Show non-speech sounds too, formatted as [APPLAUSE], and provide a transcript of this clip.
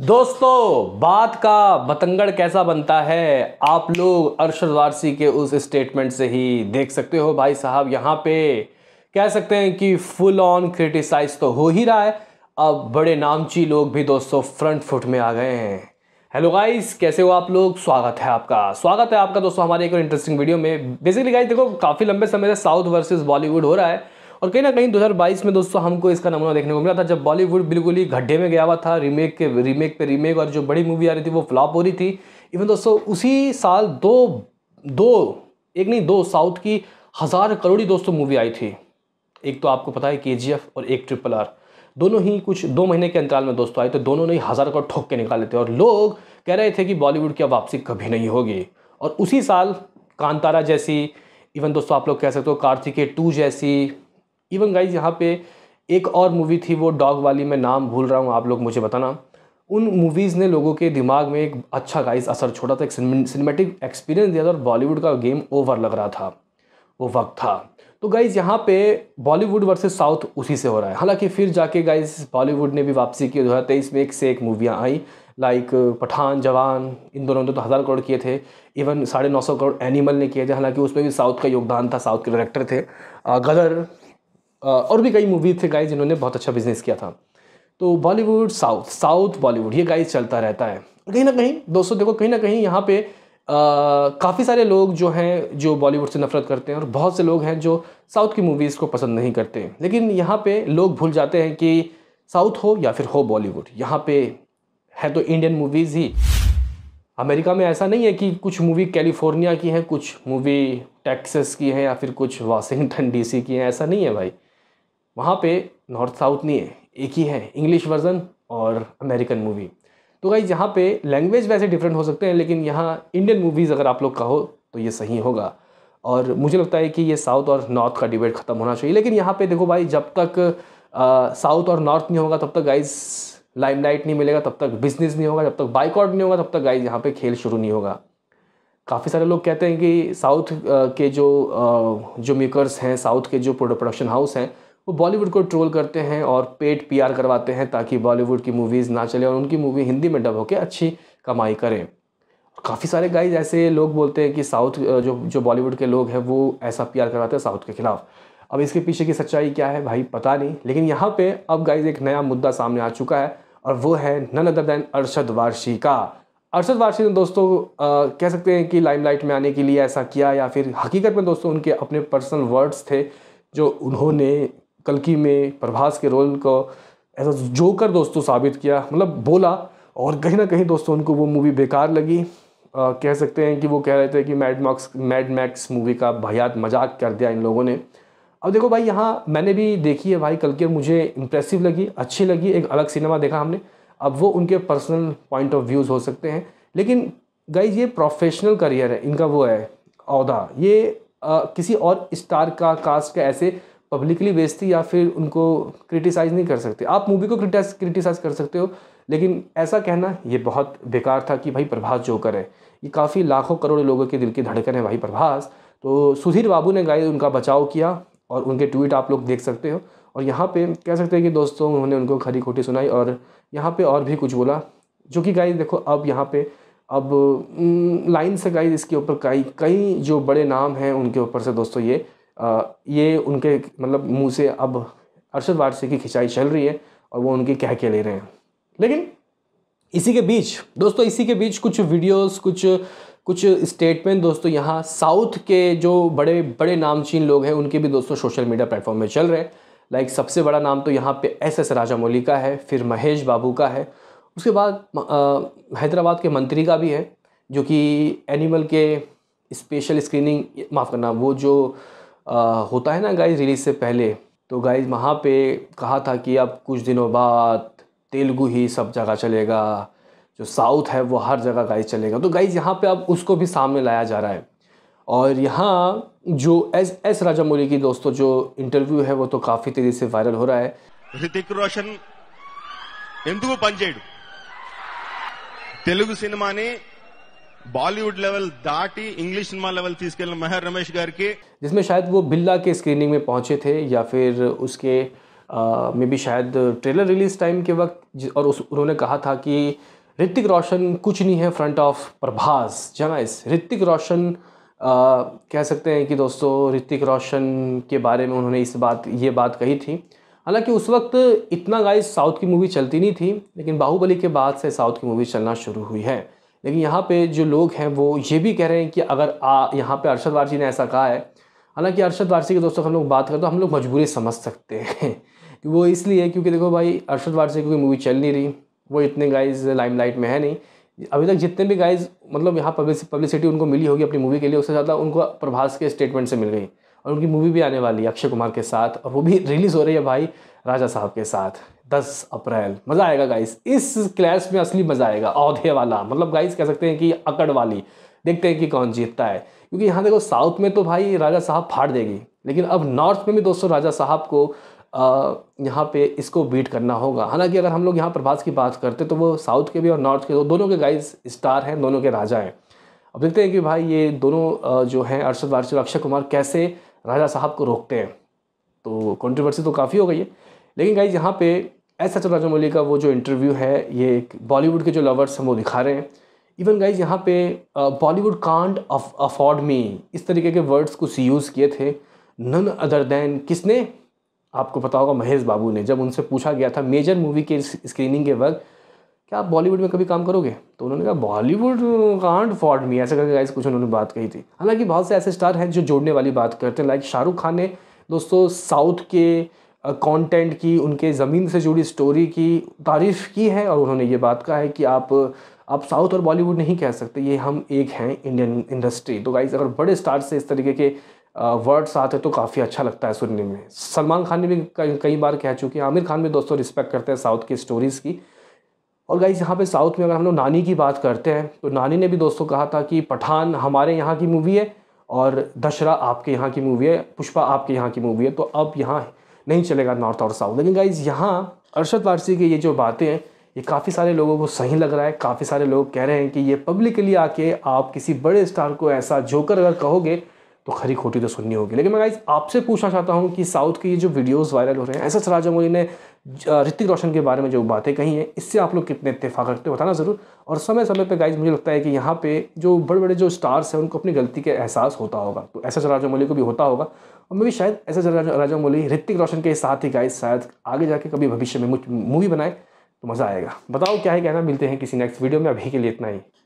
दोस्तों बात का बतंगड़ कैसा बनता है आप लोग अरशद वारसी के उस स्टेटमेंट से ही देख सकते हो भाई साहब यहाँ पे कह सकते हैं कि फुल ऑन क्रिटिसाइज तो हो ही रहा है अब बड़े नामची लोग भी दोस्तों फ्रंट फुट में आ गए हैं हेलो गाइस कैसे हो आप लोग स्वागत है आपका स्वागत है आपका दोस्तों हमारे एक और इंटरेस्टिंग वीडियो में बेसिकली गाइस देखो काफ़ी लंबे समय से साउथ वर्सेस बॉलीवुड हो रहा है और कहीं ना कहीं 2022 में दोस्तों हमको इसका नमूना देखने को मिला था जब बॉलीवुड बिल्कुल ही गड्ढे में गया हुआ था रीमेक के रीमेक पे रीमेक और जो बड़ी मूवी आ रही थी वो फ्लॉप हो रही थी इवन दोस्तों उसी साल दो दो एक नहीं दो साउथ की हज़ार करोड़ी दोस्तों मूवी आई थी एक तो आपको पता है के और एक ट्रिपल आर दोनों ही कुछ दो महीने के अंतराल में दोस्तों आए थे तो दोनों ने हज़ार करोड़ ठोक के निकाले थे और लोग कह रहे थे कि बॉलीवुड की वापसी कभी नहीं होगी और उसी साल कांतारा जैसी इवन दोस्तों आप लोग कह सकते हो कार्तिके टू जैसी इवन गाइज यहाँ पे एक और मूवी थी वो डॉग वाली मैं नाम भूल रहा हूँ आप लोग मुझे बताना उन मूवीज़ ने लोगों के दिमाग में एक अच्छा गाइज असर छोड़ा था एक सिनेमेटिक एक्सपीरियंस दिया था और बॉलीवुड का गेम ओवर लग रहा था वो वक्त था तो गाइज़ यहाँ पे बॉलीवुड वर्सेस साउथ उसी से हो रहा है हालांकि फिर जाके गाइज बॉलीवुड ने भी वापसी की दो हज़ार तेईस में एक से एक मूवियाँ आई लाइक पठान जवान इन दोनों ने तो हज़ार करोड़ किए थे इवन साढ़े नौ सौ करोड़ एनिमल ने किए थे हालांकि उसमें भी साउथ का योगदान था साउथ के डायरेक्टर थे गदर और भी कई मूवी थे गाइज जिन्होंने बहुत अच्छा बिजनेस किया था तो बॉलीवुड साउथ साउथ बॉलीवुड ये गाइज चलता रहता है कहीं ना कहीं दोस्तों देखो कहीं ना कहीं यहाँ पे काफ़ी सारे लोग जो हैं जो बॉलीवुड से नफरत करते हैं और बहुत से लोग हैं जो साउथ की मूवीज़ को पसंद नहीं करते लेकिन यहाँ पे लोग भूल जाते हैं कि साउथ हो या फिर हो बॉलीवुड यहाँ पे है तो इंडियन मूवीज़ ही अमेरिका में ऐसा नहीं है कि कुछ मूवी कैलिफोर्निया की हैं कुछ मूवी टेक्सस की हैं या फिर कुछ वाशिंगटन डीसी की हैं ऐसा नहीं है भाई वहाँ पे नॉर्थ साउथ नहीं है एक ही है इंग्लिश वर्जन और अमेरिकन मूवी तो भाई यहाँ पे लैंग्वेज वैसे डिफरेंट हो सकते हैं लेकिन यहाँ इंडियन मूवीज़ अगर आप लोग कहो तो ये सही होगा और मुझे लगता है कि ये साउथ और नॉर्थ का डिबेट ख़त्म होना चाहिए लेकिन यहाँ पे देखो भाई जब तक साउथ और नॉर्थ नहीं होगा तब तक गाइज लाइमलाइट नहीं मिलेगा तब तक बिजनेस नहीं होगा जब तक बाइकआउट नहीं होगा तब तक गाइज यहाँ पर खेल शुरू नहीं होगा काफ़ी सारे लोग कहते हैं कि साउथ के जो जो मेकर्स हैं साउथ के जो प्रोडक्शन हाउस हैं वो बॉलीवुड को ट्रोल करते हैं और पेट पीआर करवाते हैं ताकि बॉलीवुड की मूवीज़ ना चले और उनकी मूवी हिंदी में डब होकर अच्छी कमाई करें काफ़ी सारे गाइज ऐसे लोग बोलते हैं कि साउथ जो जो बॉलीवुड के लोग हैं वो ऐसा पीआर करवाते हैं साउथ के खिलाफ अब इसके पीछे की सच्चाई क्या है भाई पता नहीं लेकिन यहाँ पर अब गाइज एक नया मुद्दा सामने आ चुका है और वो है none other than Arshad Warsi का अरशद वारसी ने दोस्तों आ, कह सकते हैं कि लाइमलाइट में आने के लिए ऐसा किया या फिर हकीकत में दोस्तों उनके अपने पर्सनल वर्ड्स थे जो उन्होंने कलकी में प्रभास के रोल को एज अ जोकर दोस्तों साबित किया मतलब बोला और कहीं ना कहीं दोस्तों उनको वो मूवी बेकार लगी आ, कह सकते हैं कि वो कह रहे थे कि mad max mad max movie का भयात मजाक कर दिया इन लोगों ने अब देखो भाई यहाँ मैंने भी देखी है भाई कल के मुझे इम्प्रेसिव लगी अच्छी लगी एक अलग सिनेमा देखा हमने अब वो उनके पर्सनल पॉइंट ऑफ व्यूज़ हो सकते हैं लेकिन गई ये प्रोफेशनल करियर है इनका वो है अहदा ये आ, किसी और स्टार का कास्ट का ऐसे पब्लिकली बेचती या फिर उनको क्रिटिसाइज़ नहीं कर सकते आप मूवी को क्रिटिसाइज़ कर सकते हो लेकिन ऐसा कहना ये बहुत बेकार था कि भाई प्रभास जोकर है ये काफ़ी लाखों करोड़ लोगों के दिल की धड़कन है भाई प्रभास तो सुधीर बाबू ने गाय उनका बचाव किया और उनके ट्वीट आप लोग देख सकते हो और यहाँ पे कह सकते हैं कि दोस्तों उन्होंने उनको खरी खोटी सुनाई और यहाँ पे और भी कुछ बोला जो कि गाय देखो अब यहाँ पे अब लाइन से गाय इसके ऊपर कई कई जो बड़े नाम हैं उनके ऊपर से दोस्तों ये ये उनके मतलब मुंह से अब अरशद वारसी की खिंचाई चल रही है और वो उनकी कह के ले रहे हैं लेकिन इसी के बीच दोस्तों इसी के बीच कुछ वीडियोस कुछ कुछ स्टेटमेंट दोस्तों यहाँ साउथ के जो बड़े बड़े नामचीन लोग हैं उनके भी दोस्तों सोशल मीडिया प्लेटफॉर्म में चल रहे हैं लाइक सबसे बड़ा नाम तो यहाँ पे एस एस राजामौली का है फिर महेश बाबू का है उसके बाद हैदराबाद के मंत्री का भी है जो कि एनिमल के स्पेशल स्क्रीनिंग माफ़ करना वो जो होता है ना गाइज रिलीज़ से पहले तो गाइज वहाँ पे कहा था कि अब कुछ दिनों बाद तेलुगु ही सब जगह चलेगा जो साउथ है वो हर जगह गाइज चलेगा तो गाइज यहाँ पे अब उसको भी सामने लाया जा रहा है और यहाँ जो एस एस राजामौली की दोस्तों जो इंटरव्यू है वो तो काफ़ी तेज़ी से वायरल हो रहा है ऋतिक रोशन ఎందుకు तेलुगु सिनेमा ने बॉलीवुड दाटी इंग्लिश सिनेमा लेवल थी इसके महर रमेश రమేష్ గారికి जिसमें शायद वो बिल्ला के स्क्रीनिंग में पहुंचे थे या फिर उसके मे बी शायद ट्रेलर रिलीज टाइम के वक्त और उस उन्होंने कहा था कि ऋतिक रोशन कुछ नहीं है फ्रंट ऑफ प्रभास इस ऋतिक रोशन कह सकते हैं कि दोस्तों ऋतिक रोशन के बारे में उन्होंने इस बात ये बात कही थी हालांकि उस वक्त इतना गाइस साउथ की मूवी चलती नहीं थी लेकिन बाहुबली के बाद से साउथ की मूवी चलना शुरू हुई है लेकिन यहाँ पे जो लोग हैं वो ये भी कह रहे हैं कि अगर आ यहाँ पे अरशद वारसी ने ऐसा कहा है हालांकि अरशद वारसी के दोस्तों हम लोग बात करें तो हम लोग मजबूरी समझ सकते हैं [LAUGHS] वो इसलिए क्योंकि देखो भाई अरशद वारसी की कोई मूवी चल नहीं रही वो इतने गाइज लाइमलाइट में है नहीं अभी तक जितने भी गाइज मतलब यहाँ पब्लिसिटी उनको मिली होगी अपनी मूवी के लिए उससे ज़्यादा उनको प्रभास के स्टेटमेंट से मिल गई और उनकी मूवी भी आने वाली है अक्षय कुमार के साथ और वो भी रिलीज़ हो रही है भाई राजा साहब के साथ 10 अप्रैल मज़ा आएगा गाइस इस क्लैश में असली मज़ा आएगा अहदे वाला मतलब गाइस कह सकते हैं कि अकड़ वाली देखते हैं कि कौन जीतता है क्योंकि यहाँ देखो साउथ में तो भाई राजा साहब फाड़ देगी लेकिन अब नॉर्थ में भी दोस्तों राजा साहब को यहाँ पे इसको बीट करना होगा हालांकि अगर हम लोग यहाँ प्रभास की बात करते तो वो साउथ के भी और नॉर्थ के दोनों के गाइस स्टार हैं दोनों के राजा हैं अब देखते हैं कि भाई ये दोनों जो हैं अरशद वारसी और अक्षय कुमार कैसे राजा साहब को रोकते हैं तो कंट्रोवर्सी तो काफ़ी हो गई है लेकिन गाइज यहाँ पे ऐसा राजा राजामौली का वो जो इंटरव्यू है ये एक बॉलीवुड के जो लवर्स हैं वो दिखा रहे हैं इवन गाइज यहाँ पे बॉलीवुड कांट अफोर्ड मी इस तरीके के वर्ड्स कुछ यूज़ किए थे नन अदर दैन किसने आपको पता होगा महेश बाबू ने जब उनसे पूछा गया था मेजर मूवी के स्क्रीनिंग के वक्त क्या आप बॉलीवुड में कभी काम करोगे तो उन्होंने कहा बॉलीवुड कांट फॉर्ड मी ऐसा करके गाइस कुछ उन्होंने बात कही थी हालांकि बहुत से ऐसे स्टार हैं जो जोड़ने वाली बात करते हैं लाइक शाहरुख खान ने दोस्तों साउथ के कंटेंट की उनके ज़मीन से जुड़ी स्टोरी की तारीफ़ की है और उन्होंने ये बात कहा है कि आप आप साउथ और बॉलीवुड नहीं कह सकते ये हम एक हैं इंडियन इंडस्ट्री तो गाइज अगर बड़े स्टार से इस तरीके के वर्ड्स आते तो काफ़ी अच्छा लगता है सुनने में सलमान खान ने भी कई बार कह चुके हैं आमिर खान भी दोस्तों रिस्पेक्ट करते हैं साउथ की स्टोरीज़ की और गाइज़ यहाँ पे साउथ में अगर हम लोग नानी की बात करते हैं तो नानी ने भी दोस्तों कहा था कि पठान हमारे यहाँ की मूवी है और दशरा आपके यहाँ की मूवी है पुष्पा आपके यहाँ की मूवी है तो अब यहाँ नहीं चलेगा नॉर्थ और साउथ लेकिन गाइज यहाँ अरशद वारसी की ये जो बातें हैं ये काफ़ी सारे लोगों को सही लग रहा है काफ़ी सारे लोग कह रहे हैं कि ये पब्लिकली आके आप किसी बड़े स्टार को ऐसा जोकर अगर कहोगे तो खरी खोटी तो सुननी होगी लेकिन मैं गाइज आपसे पूछना चाहता हूँ कि साउथ के ये जो वीडियोस वायरल हो रहे हैं ऐसा राजा मोदी ने ऋतिक रोशन के बारे में जो बातें कही हैं इससे आप लोग कितने इतफाक़ रखते हो बताना ज़रूर और समय समय पर गाइज मुझे लगता है कि यहाँ पे जो बड़े बड़े जो स्टार्स हैं उनको अपनी गलती का एहसास होता होगा तो ऐसा सराजा मोली को भी होता होगा और मैं भी शायद ऐसा राजा मोली ऋतिक रोशन के साथ ही गाइज शायद आगे जाके कभी भविष्य में मूवी बनाए तो मज़ा आएगा बताओ क्या है कहना मिलते हैं किसी नेक्स्ट वीडियो में अभी के लिए इतना ही